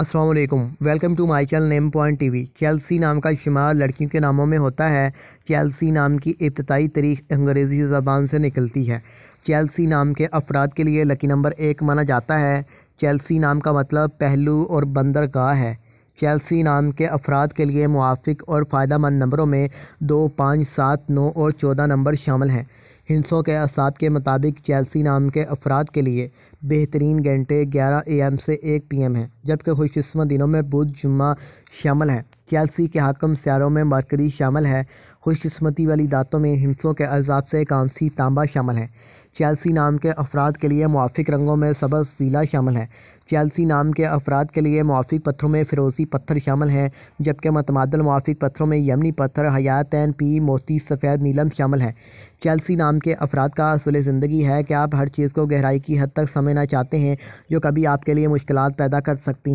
Aslam welcome to my channel name point T V Chelsea नाम का शुमार लड़कियों के नामों में होता है चेल्सी नाम की इब्तदाई तारीख अंग्रेज़ी ज़बान से निकलती है चेल्सी नाम के अफराद के लिए लकी नंबर एक माना जाता है चेल्सी नाम का मतलब पहलू और बंदरगाह है चेल्सी नाम के अफराद के लिए मुआफ़ और फ़ायदा मंद नंबरों में दो पाँच सात नौ और चौदह नंबर शामिल हैं हिंसों के असाद के मुताबिक चेल्सी नाम के अफराद के लिए बेहतरीन घंटे 11 एम से 1 पीएम हैं जबकि खुशकस्मत दिनों में बुध जुम्मा शामिल हैं चेल्सी के हाकम स्यारों में मरकरी शामिल है खुशकस्मती वाली दातों में हिंसों के अजाब से कांसी तांबा शामिल हैं छियासी नाम के अफराद के लिए मुआफ़ रंगों में सबस पीला शामिल है छियासी नाम के अफराद के लिए मुआफ़ पत्थरों में फ़िरोज़ी पत्थर शामिल हैं जबकि मतमादल मुआफ़ पत्थरों में यमनी पत्थर हयातन पी मोती सफ़ेद नीलम शामिल है चेल्सी नाम के अफराद का असूल ज़िंदगी है कि आप हर चीज़ को गहराई की हद तक समझना चाहते हैं जो कभी आपके लिए मुश्किल पैदा कर सकती हैं